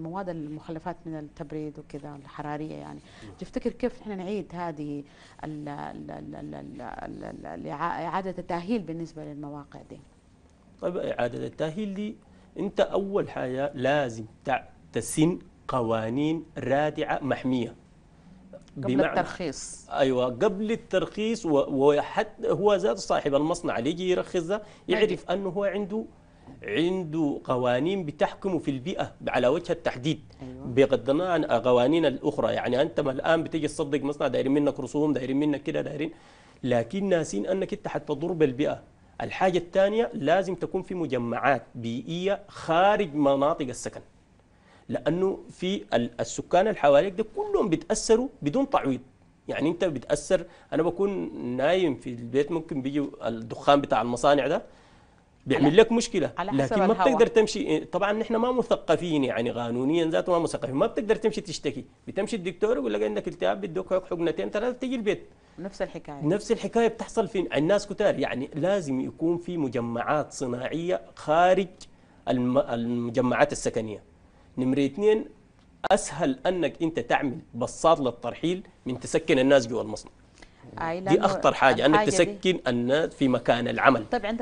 المواد المخلفات من التبريد وكذا الحراريه يعني تفتكر كيف احنا نعيد هذه اعاده التاهيل بالنسبه للمواقع دي؟ طيب اعاده التاهيل دي انت اول حاجه لازم تسن قوانين رادعه محميه قبل الترخيص ايوه قبل الترخيص وحتى هو ذات صاحب المصنع اللي يجي يرخص ده يعرف انه هو عنده عنده قوانين بتحكمه في البيئة على وجه التحديد أيوة. بغض النظر عن قوانين الأخرى يعني أنت ما الآن بتجي تصدق مصنع دايرين منك رسوم دايرين منك كده دايرين لكن ناسين أنك أنت حتضر بالبيئة الحاجة الثانية لازم تكون في مجمعات بيئية خارج مناطق السكن لأنه في السكان الحواليك ده كلهم بيتأثروا بدون تعويض يعني أنت بتأثر أنا بكون نايم في البيت ممكن بيجي الدخان بتاع المصانع ده بيعمل لك مشكله على حسب لكن ما الهوى. بتقدر تمشي طبعا نحن ما مثقفين يعني قانونيا ذاته ما مثقفين ما بتقدر تمشي تشتكي بتمشي الدكتور يقول لك عندك التهاب بدك حقنتين ثلاثه تجي البيت نفس الحكايه نفس الحكايه بتحصل في الناس كتار يعني لازم يكون في مجمعات صناعيه خارج الم... المجمعات السكنيه نمره اثنين اسهل انك انت تعمل بساط للترحيل من تسكن الناس جوا المصنع دي اخطر حاجه انك تسكن الناس في مكان العمل طبعا